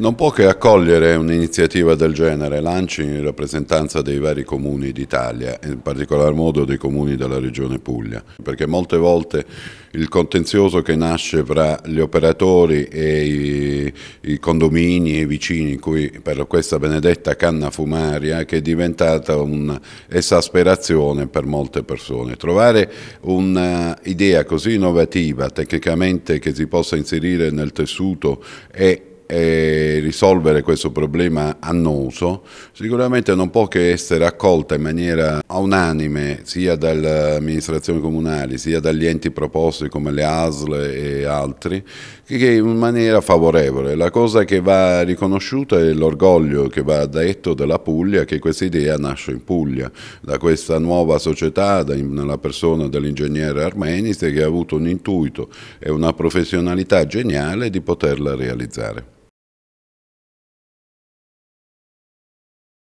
Non può che accogliere un'iniziativa del genere, l'ANCI in rappresentanza dei vari comuni d'Italia, in particolar modo dei comuni della regione Puglia, perché molte volte il contenzioso che nasce fra gli operatori e i, i condomini e i vicini cui, per questa benedetta canna fumaria che è diventata un'esasperazione per molte persone. Trovare un'idea così innovativa tecnicamente che si possa inserire nel tessuto e e risolvere questo problema annoso sicuramente non può che essere accolta in maniera unanime sia dalle amministrazioni comunali sia dagli enti proposti come le ASL e altri che in maniera favorevole. La cosa che va riconosciuta è l'orgoglio che va detto della Puglia che questa idea nasce in Puglia da questa nuova società, nella persona dell'ingegnere Armenis che ha avuto un intuito e una professionalità geniale di poterla realizzare.